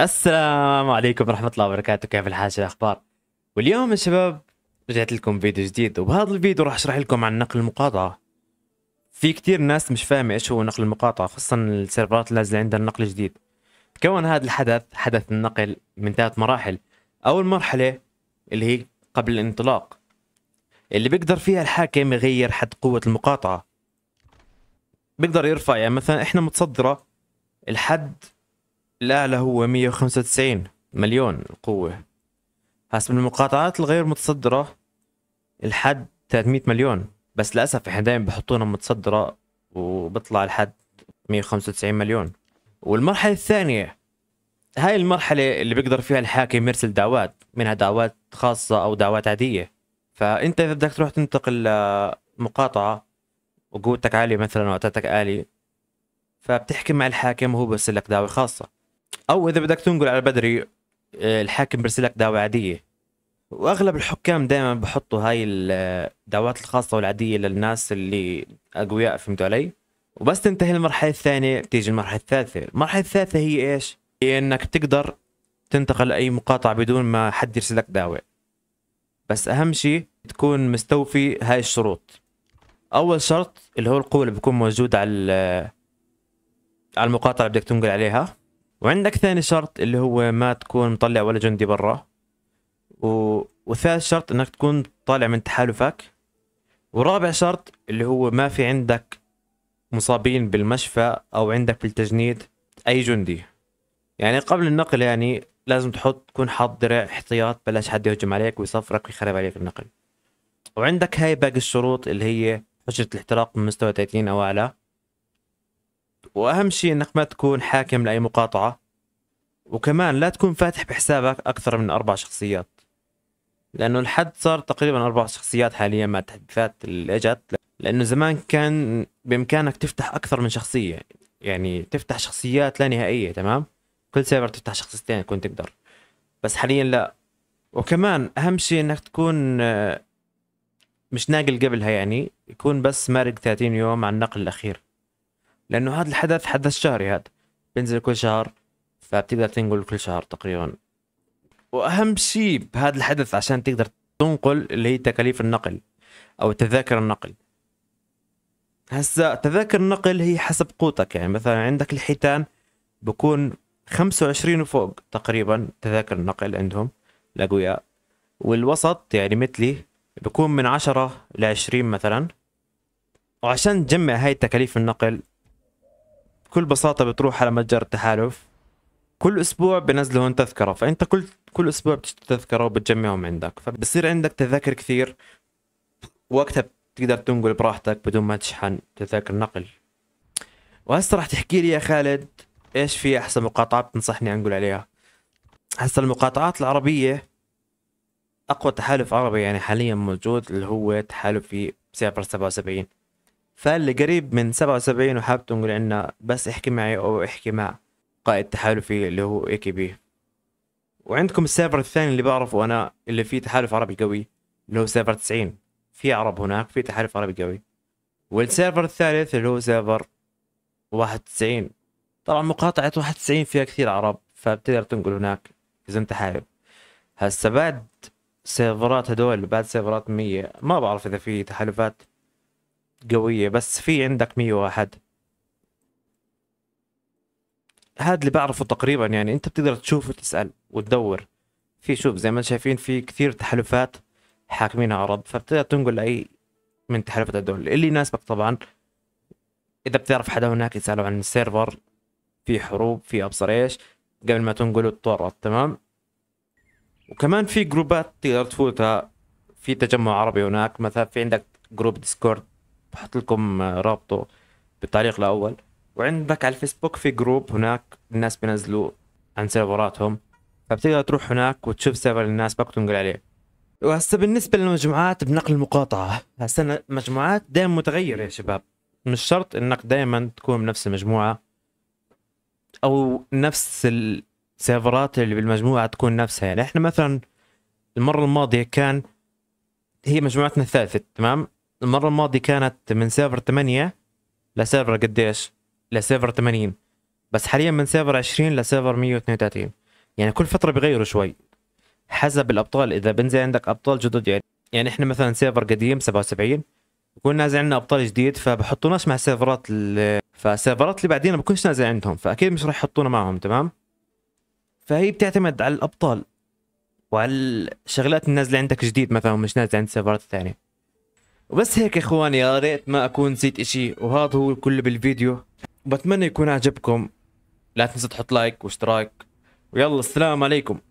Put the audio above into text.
السلام عليكم ورحمة الله وبركاته كيف الحال شو الأخبار واليوم يا شباب رجعت لكم فيديو جديد وبهذا الفيديو راح أشرح لكم عن نقل المقاطعة في كتير ناس مش فاهمة إيش هو نقل المقاطعة خصوصا السيرفرات اللي نازلة عندها النقل جديد تكون هذا الحدث حدث النقل من ثلاث مراحل أول مرحلة اللي هي قبل الانطلاق اللي بيقدر فيها الحاكم يغير حد قوة المقاطعة بيقدر يرفع يعني مثلا احنا متصدرة الحد الأعلى هو 195 مليون القوة حسب المقاطعات الغير متصدرة الحد 300 مليون بس للأسف احنا دايما بحطونا متصدرة وبطلع الحد 195 مليون والمرحلة الثانية هاي المرحلة اللي بيقدر فيها الحاكم يرسل دعوات منها دعوات خاصة أو دعوات عادية فأنت إذا بدك تروح تنتقل لمقاطعة وقوتك عالية مثلا وقتك آلي فبتحكي مع الحاكم وهو بيرسل لك دعوة خاصة او اذا بدك تنقل على بدري آه، الحاكم بيرسل لك دعوه عاديه واغلب الحكام دائما بحطوا هاي الدعوات آه، الخاصه والعاديه للناس اللي اقوياء فهمتوا علي وبس تنتهي المرحله الثانيه بتيجي المرحله الثالثه المرحله الثالثه هي ايش هي انك تقدر تنتقل لاي مقاطعه بدون ما حد يرسل لك دعوه بس اهم شيء تكون مستوفي هاي الشروط اول شرط اللي هو القوه اللي بكون موجوده على آه، على المقاطعه اللي بدك تنقل عليها وعندك ثاني شرط اللي هو ما تكون مطلع ولا جندي برا و... وثالث شرط انك تكون طالع من تحالفك ورابع شرط اللي هو ما في عندك مصابين بالمشفى او عندك بالتجنيد اي جندي يعني قبل النقل يعني لازم تحط تكون حاط درع احتياط بلاش حد يهجم عليك ويصفرك ويخرب عليك النقل وعندك هاي باقي الشروط اللي هي حجة الاحتراق من مستوى 30 او اعلى واهم شيء انك ما تكون حاكم لاي مقاطعه وكمان لا تكون فاتح بحسابك اكثر من اربع شخصيات لانه الحد صار تقريبا اربع شخصيات حاليا مع التحديثات اللي اجت لانه زمان كان بامكانك تفتح اكثر من شخصيه يعني تفتح شخصيات لا نهائيه تمام كل سيرفر تفتح شخصيتين كنت تقدر بس حاليا لا وكمان اهم شيء انك تكون آه، مش ناقل قبلها يعني يكون بس مارق 30 يوم عن النقل الاخير لانه هذا الحدث حدث شهري هذا بينزل كل شهر فبتقدر تنقل كل شهر تقريبا واهم شيء بهذا الحدث عشان تقدر تنقل اللي هي تكاليف النقل او تذاكر النقل هسا تذاكر النقل هي حسب قوتك يعني مثلا عندك الحيتان بكون 25 وفوق تقريبا تذاكر النقل عندهم الاقوياء والوسط يعني مثلي بكون من 10 ل 20 مثلا وعشان تجمع هاي تكاليف النقل بكل بساطه بتروح على متجر التحالف كل اسبوع بنزلوا هون تذكره فانت كل كل اسبوع بتشتري تذكره وبتجمعهم عندك فبصير عندك تذاكر كثير وقتها بتقدر تنقل براحتك بدون ما تشحن تذاكر نقل وهسه راح تحكي لي يا خالد ايش في احسن مقاطعات بتنصحني انقل عليها هسه المقاطعات العربيه اقوى تحالف عربي يعني حاليا موجود اللي هو تحالف في سبعة 77 فاللي قريب من 77 وحاب تنقل عنا بس احكي معي او احكي مع قائد تحالفي اللي هو اي كي بي وعندكم السيرفر الثاني اللي بعرفه انا اللي فيه تحالف عربي قوي اللي هو سيرفر 90 في عرب هناك في تحالف عربي قوي والسيرفر الثالث اللي هو سيرفر 91 طبعا مقاطعة 91 فيها كثير عرب فبتقدر تنقل هناك اذا انت حابب هسا بعد سيرفرات هدول بعد سيرفرات 100 ما بعرف اذا في تحالفات قوية بس في عندك 101 هذا اللي بعرفه تقريبا يعني انت بتقدر تشوف وتسأل وتدور في شوف زي ما شايفين في كثير تحالفات حاكمينها عرب فبتقدر تنقل لأي من تحالفات الدول اللي يناسبك طبعا إذا بتعرف حدا هناك يسأله عن السيرفر في حروب في أبصر إيش قبل ما تنقله الطرد تمام وكمان في جروبات تقدر تفوتها في تجمع عربي هناك مثلا في عندك جروب ديسكورد بحط لكم رابطه بالتعليق الاول وعندك على الفيسبوك في جروب هناك الناس بينزلوا عن سيرفراتهم فبتقدر تروح هناك وتشوف سيرفر الناس بدك تنقل عليه وهسه بالنسبة للمجموعات بنقل المقاطعة هسه المجموعات دائما متغيرة يا شباب مش شرط انك دائما تكون بنفس المجموعة او نفس السيرفرات اللي بالمجموعة تكون نفسها يعني احنا مثلا المرة الماضية كان هي مجموعتنا الثالثة تمام المرة الماضية كانت من سيرفر 8 لسيرفر قديش؟ لسيرفر 80 بس حاليا من سيرفر 20 لسيرفر 132 يعني كل فترة بيغيروا شوي حسب الأبطال إذا بنزل عندك أبطال جدد يعني يعني احنا مثلا سيرفر قديم 77 بكون نازل عندنا ابطال جديد فبحطوناش مع ال فالسيرفرات اللي بعدين بكونش نازل عندهم فاكيد مش راح يحطونا معهم تمام فهي بتعتمد على الابطال وعلى الشغلات النازله عندك جديد مثلا مش نازله عند السيرفرات الثانيه وبس هيك اخواني يا ريت ما اكون نسيت اشي وهذا هو كله بالفيديو بتمنى يكون عجبكم لا تنسوا تحط لايك واشتراك ويلا السلام عليكم